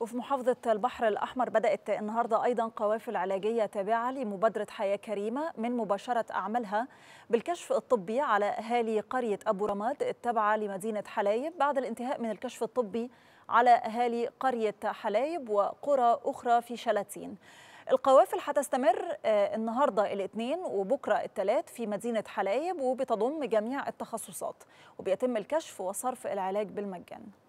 وفي محافظة البحر الأحمر بدأت النهاردة أيضا قوافل علاجية تابعة لمبادرة حياة كريمة من مباشرة أعمالها بالكشف الطبي على أهالي قرية أبو رماد التابعة لمدينة حلايب بعد الانتهاء من الكشف الطبي على أهالي قرية حلايب وقرى أخرى في شلاتين القوافل هتستمر آه، النهارده الاثنين وبكره الثلاث في مدينه حلايب وبتضم جميع التخصصات وبيتم الكشف وصرف العلاج بالمجان